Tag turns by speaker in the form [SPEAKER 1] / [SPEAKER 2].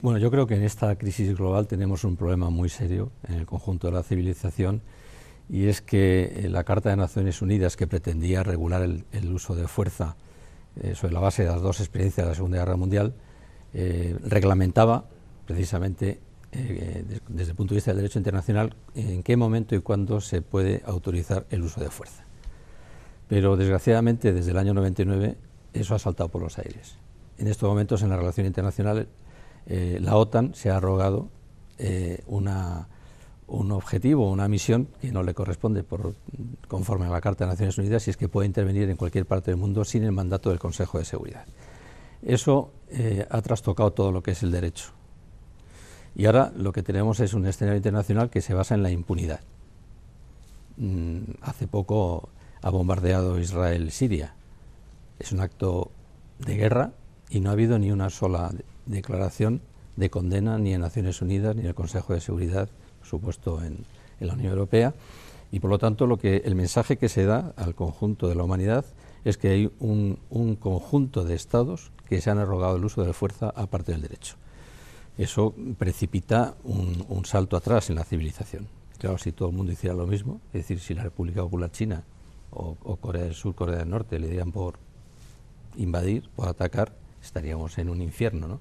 [SPEAKER 1] Bueno, yo creo que en esta crisis global tenemos un problema muy serio en el conjunto de la civilización y es que eh, la Carta de Naciones Unidas, que pretendía regular el, uso de fuerza eh, sobre la base de las dos experiencias de la Segunda Guerra Mundial, eh, reglamentaba precisamente desde el punto de vista del derecho internacional en qué momento y cuándo se puede autorizar el uso de fuerza. Pero desgraciadamente desde el año 99 eso ha saltado por los aires. En estos momentos en la relación internacional eh, la OTAN se ha arrogado eh, un objetivo, una misión que no le corresponde por, conforme a la Carta de Naciones Unidas y es que puede intervenir en cualquier parte del mundo sin el mandato del Consejo de Seguridad. Eso eh, ha trastocado todo lo que es el derecho. Y ahora lo que tenemos es un escenario internacional que se basa en la impunidad. Mm, hace poco ha bombardeado Israel Siria. Es un acto de guerra y no ha habido ni una sola declaración de condena ni en Naciones Unidas ni en el Consejo de Seguridad, supuesto en, la Unión Europea. Y por lo tanto, lo que, el mensaje que se da al conjunto de la humanidad es que hay un, conjunto de estados que se han arrogado el uso de la fuerza aparte del derecho. Eso precipita un, salto atrás en la civilización. Claro, si todo el mundo hiciera lo mismo, es decir, si la República Popular China o, o Corea del Sur, Corea del Norte le dieran por invadir, por atacar, estaríamos en un infierno, ¿no?